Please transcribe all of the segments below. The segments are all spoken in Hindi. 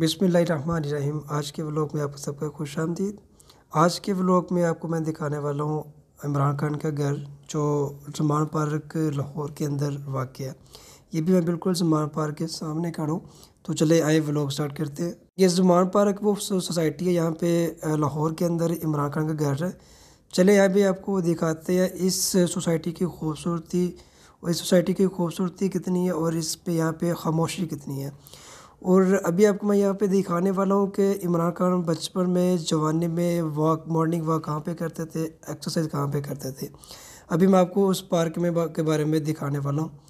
रहीम आज के व्लॉग में आप सबका खुश आमदीद आज के व्लॉग में आपको मैं दिखाने वाला हूँ इमरान खान का घर जो जमान पार्क लाहौर के अंदर वाक़ है ये भी मैं बिल्कुल जमान पार्क के सामने खड़ा हूँ तो चले आए व्लॉग स्टार्ट करते हैं ये जमान पार्क वो सोसाइटी है यहाँ पे लाहौर के अंदर इमरान खान का घर है चले यहाँ भी आपको दिखाते हैं इस सोसाइटी की खूबसूरती और इस सोसाइटी की खूबसूरती कितनी है और इस पर यहाँ पर खामोशी कितनी है और अभी आपको मैं यहाँ पे दिखाने वाला हूँ कि इमरान खान बचपन में जवानी में वॉक मॉर्निंग वॉक कहाँ पे करते थे एक्सरसाइज कहाँ पे करते थे अभी मैं आपको उस पार्क में के बारे में दिखाने वाला हूँ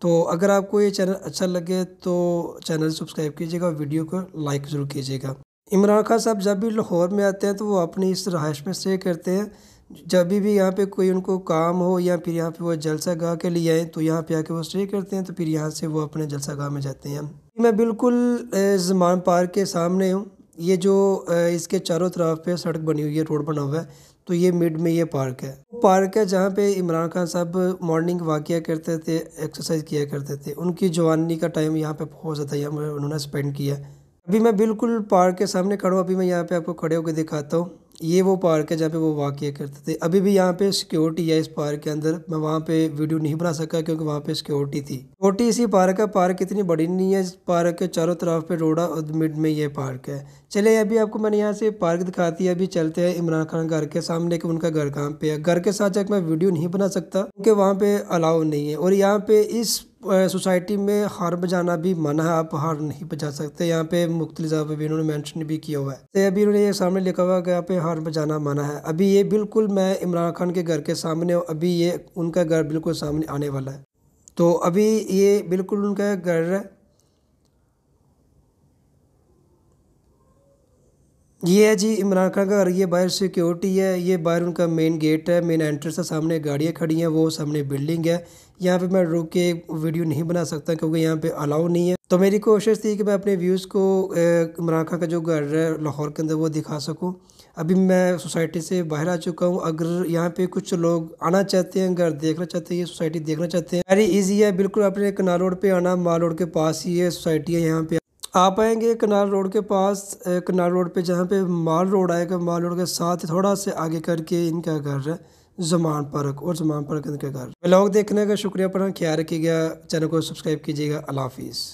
तो अगर आपको ये चैनल अच्छा लगे तो चैनल सब्सक्राइब कीजिएगा वीडियो को लाइक ज़रूर कीजिएगा इमरान खान साहब जब भी लाहौर में आते हैं तो वो अपनी इस रहाइश में स्टे करते हैं जब भी यहाँ पे कोई उनको काम हो या फिर यहाँ पे वो जलसा गाह के लिए आए तो यहाँ पे आके वो स्टे करते हैं तो फिर यहाँ से वो अपने जलसा गाह में जाते हैं मैं बिल्कुल जमान पार्क के सामने हूँ ये जो इसके चारों तरफ पे सड़क बनी हुई है रोड बना हुआ है तो ये मिड में ये पार्क है पार्क है जहाँ पे इमरान खान साहब मॉर्निंग वॉक किया करते थे एक्सरसाइज किया करते थे उनकी जवानी का टाइम यहाँ पे बहुत ज़्यादा यहाँ उन्होंने स्पेंड किया अभी मैं बिल्कुल पार्क के सामने खड़ा हूँ अभी मैं यहाँ पे आपको खड़े होकर दिखाता हूँ ये वो पार्क है जहाँ पे वो वाक़ करते थे अभी भी यहाँ पे सिक्योरिटी है इस पार्क के अंदर मैं वहाँ पे वीडियो नहीं बना सका क्योंकि वहाँ पे सिक्योरिटी थी सिक्योरिटी इसी पार्क है पार्क इतनी बड़ी नहीं है इस पार्क के चारों तरफ पे रोडा और मिड में ये पार्क है चले अभी आपको मैंने यहाँ से पार्क दिखाती है अभी चलते हैं इमरान खान घर के सामने के उनका घर कहाँ पे है घर के साथ जाकर मैं वीडियो नहीं बना सकता क्योंकि वहाँ पे अलाउ नहीं है और यहाँ पे इस सोसाइटी में हार बजाना भी मना है आप हार नहीं बजा सकते यहाँ पे मुख्तलिफ भी इन्होंने मेंशन भी किया हुआ है तो अभी इन्होंने ये सामने लिखा हुआ है कि यहाँ पे हार बजाना मना है अभी ये बिल्कुल मैं इमरान खान के घर के सामने हूँ अभी ये उनका घर बिल्कुल सामने आने वाला है तो अभी ये बिल्कुल उनका घर है ये है जी इमरान खान का घर ये बाहर सिक्योरिटी है ये बाहर उनका मेन गेट है मेन एंट्रेंस है सामने गाड़ियाँ खड़ी हैं वो सामने बिल्डिंग है यहाँ पे मैं रुक के वीडियो नहीं बना सकता क्योंकि यहाँ पे अलाउ नहीं है तो मेरी कोशिश थी कि मैं अपने व्यूज़ को इमरान खान का जो घर है लाहौर के अंदर वो दिखा सकूँ अभी मैं सोसाइटी से बाहर आ चुका हूँ अगर यहाँ पे कुछ लोग आना चाहते हैं घर देखना चाहते हैं ये सोसाइटी देखना चाहते हैं वेरी ईजी है बिल्कुल अपने कनाल रोड पर आना माल रोड के पास ही ये सोसाइटी है यहाँ पे आप आएंगे कनाल रोड के पास कनाल रोड पे जहाँ पे माल रोड आएगा माल रोड के साथ थोड़ा से आगे करके इनका घर है जमान पार्क और जमान पार्क इनका घर ब्लॉग देखने का शुक्रिया अपना ख्याल रखिएगा चैनल को सब्सक्राइब कीजिएगा अल्लाह हाफिज़